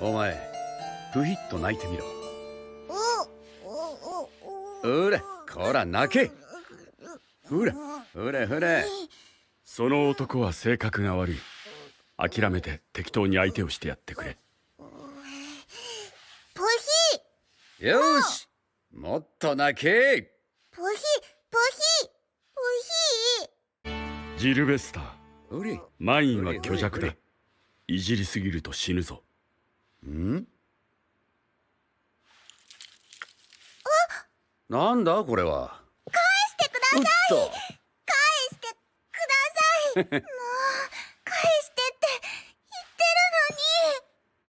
お前ふヒッと泣いてみろほらこら泣けほらほらほらその男は性格が悪い諦めて適当に相手をしてやってくれプヒよしもっと泣けプヒプヒプヒジルベスターマインは虚弱だいじりすぎると死ぬぞんあなんだこれは返してください返してください